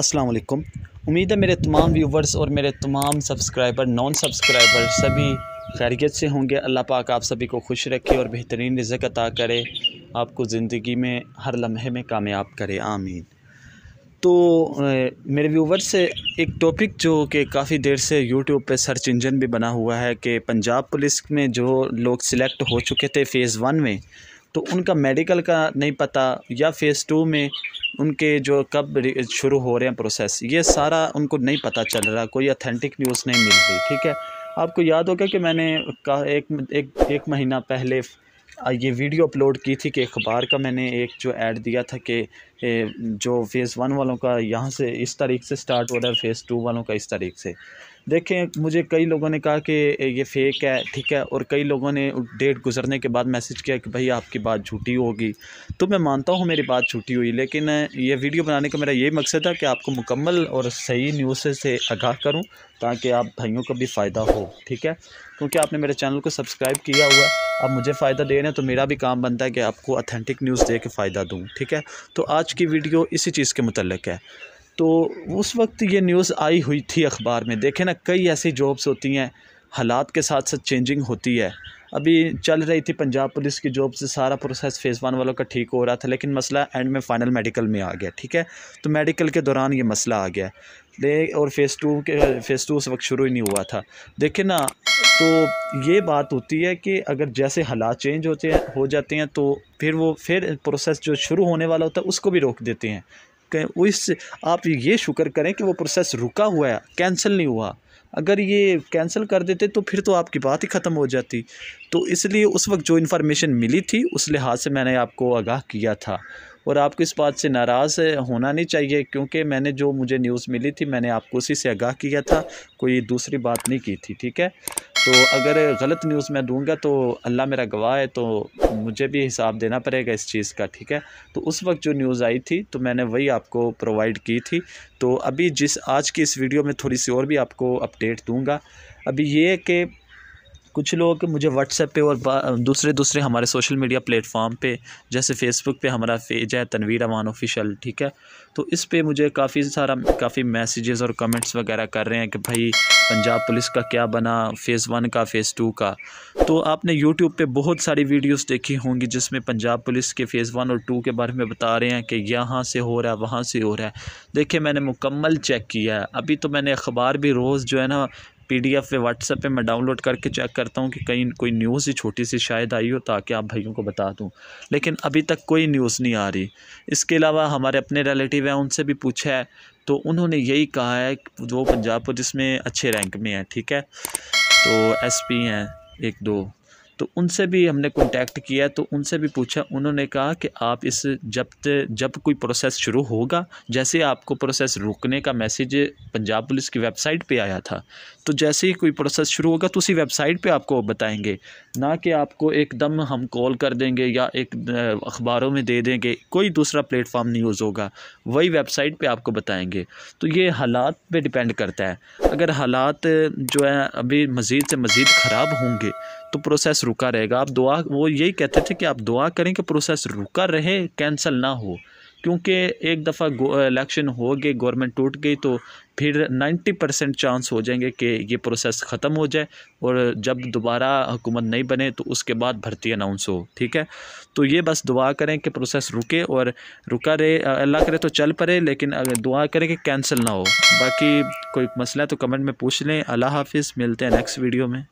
अस्सलाम वालेकुम उम्मीद है मेरे तमाम व्यूवर्स और मेरे तमाम सब्सक्राइबर नॉन सब्सक्राइबर सभी खैरियत से होंगे अल्लाह पाक आप सभी को खुश रखे और बेहतरीन रिजक अता करे आपको ज़िंदगी में हर लम्हे में कामयाब करे आमीन तो मेरे व्यूवर से एक टॉपिक जो कि काफ़ी देर से यूट्यूब पे सर्च इंजन भी बना हुआ है कि पंजाब पुलिस में जो लोग सिलेक्ट हो चुके थे फ़ेज़ वन में तो उनका मेडिकल का नहीं पता या फ़ेज़ टू में उनके जो कब शुरू हो रहे हैं प्रोसेस ये सारा उनको नहीं पता चल रहा कोई अथेंटिक न्यूज़ नहीं मिल रही ठीक है आपको याद होगा कि मैंने का एक एक एक महीना पहले ये वीडियो अपलोड की थी कि अखबार का मैंने एक जो ऐड दिया था कि जो फ़ेज़ वन वालों का यहाँ से इस तारीख से स्टार्ट हो रहा है फ़ेज़ टू वालों का इस तारीख से देखें मुझे कई लोगों ने कहा कि ये फेक है ठीक है और कई लोगों ने डेट गुजरने के बाद मैसेज किया कि भाई आपकी बात झूठी होगी तो मैं मानता हूँ मेरी बात झूठी हुई लेकिन ये वीडियो बनाने का मेरा यही मकसद था कि आपको मुकम्मल और सही न्यूज़ से, आगाह करूँ ताकि आप भाइयों का भी फ़ायदा हो ठीक है क्योंकि आपने मेरे चैनल को सब्सक्राइब किया हुआ अब मुझे फ़ायदा दे रहे हैं तो मेरा भी काम बनता है कि आपको अथेंटिक न्यूज़ दे के फ़ायदा दूँ ठीक है तो आज की वीडियो इसी चीज़ के मतलब है तो उस वक्त ये न्यूज़ आई हुई थी अखबार में देखें ना कई ऐसी जॉब्स होती हैं हालात के साथ साथ चेंजिंग होती है अभी चल रही थी पंजाब पुलिस की जॉब से सारा प्रोसेस फ़ेज़ वन वालों का ठीक हो रहा था लेकिन मसला एंड में फ़ाइनल मेडिकल में आ गया ठीक है तो मेडिकल के दौरान ये मसला आ गया ले और फ़ेज़ टू के फ़ेज़ टू उस वक्त शुरू ही नहीं हुआ था देखिए ना तो ये बात होती है कि अगर जैसे हालात चेंज होते हैं हो जाते हैं तो फिर वो फिर प्रोसेस जो शुरू होने वाला होता है उसको भी रोक देते हैं कहें उस आप ये शुक्र करें कि वो प्रोसेस रुका हुआ है कैंसिल नहीं हुआ अगर ये कैंसिल कर देते तो फिर तो आपकी बात ही ख़त्म हो जाती तो इसलिए उस वक्त जो इन्फॉर्मेशन मिली थी उस लिहाज से मैंने आपको आगाह किया था और आपको इस बात से नाराज़ होना नहीं चाहिए क्योंकि मैंने जो मुझे न्यूज़ मिली थी मैंने आपको उसी से आगाह किया था कोई दूसरी बात नहीं की थी ठीक है तो अगर गलत न्यूज़ मैं दूंगा तो अल्लाह मेरा गवाह है तो मुझे भी हिसाब देना पड़ेगा इस चीज़ का ठीक है तो उस वक्त जो न्यूज़ आई थी तो मैंने वही आपको प्रोवाइड की थी तो अभी जिस आज की इस वीडियो में थोड़ी सी और भी आपको अपडेट दूँगा अभी ये कि कुछ लोग मुझे व्हाट्सएप पे और दूसरे दूसरे हमारे सोशल मीडिया प्लेटफॉर्म पे जैसे फेसबुक पे हमारा पेज है तनवीर अमान ऑफिशियल ठीक है तो इस पे मुझे काफ़ी सारा काफ़ी मैसेजेस और कमेंट्स वगैरह कर रहे हैं कि भाई पंजाब पुलिस का क्या बना फ़ेज़ वन का फ़ेज़ टू का तो आपने यूट्यूब पर बहुत सारी वीडियोज़ देखी होंगी जिसमें पंजाब पुलिस के फ़ेज़ वन और टू के बारे में बता रहे हैं कि यहाँ से हो रहा है वहाँ से हो रहा है देखिए मैंने मुकम्मल चेक किया है अभी तो मैंने अखबार भी रोज़ जो है ना पीडीएफ पे व्हाट्सएप पे मैं डाउनलोड करके चेक करता हूँ कि कहीं कोई न्यूज़ ही छोटी सी शायद आई हो ताकि आप भाइयों को बता दूँ लेकिन अभी तक कोई न्यूज़ नहीं आ रही इसके अलावा हमारे अपने रिलेटिव हैं उनसे भी पूछा है तो उन्होंने यही कहा है वो पंजाब पुलिस में अच्छे रैंक में है ठीक है तो एस हैं एक दो तो उनसे भी हमने कॉन्टैक्ट किया तो उनसे भी पूछा उन्होंने कहा कि आप इस जब जब कोई प्रोसेस शुरू होगा जैसे आपको प्रोसेस रोकने का मैसेज पंजाब पुलिस की वेबसाइट पे आया था तो जैसे ही कोई प्रोसेस शुरू होगा तो उसी वेबसाइट पे आपको बताएंगे ना कि आपको एकदम हम कॉल कर देंगे या एक अखबारों में दे देंगे कोई दूसरा प्लेटफॉर्म नहीं यूज़ होगा वही वेबसाइट पर आपको बताएँगे तो ये हालात पर डिपेंड करता है अगर हालात जो है अभी मज़ीद से मज़ीद ख़राब होंगे तो प्रोसेस रुका रहेगा आप दुआ वो यही कहते थे कि आप दुआ करें कि प्रोसेस रुका रहे कैंसिल ना हो क्योंकि एक दफ़ा इलेक्शन हो गए गवर्नमेंट टूट गई तो फिर 90 परसेंट चांस हो जाएंगे कि ये प्रोसेस ख़त्म हो जाए और जब दोबारा हुकूमत नहीं बने तो उसके बाद भर्ती अनाउंस हो ठीक है तो ये बस दुआ करें कि प्रोसेस रुके और रुका रहे अल्लाह करे तो चल पड़े लेकिन दुआ करें कि कैंसिल ना हो बाकी कोई मसला है तो कमेंट में पूछ लें अल्लाह हाफिज़ मिलते हैं नेक्स्ट वीडियो में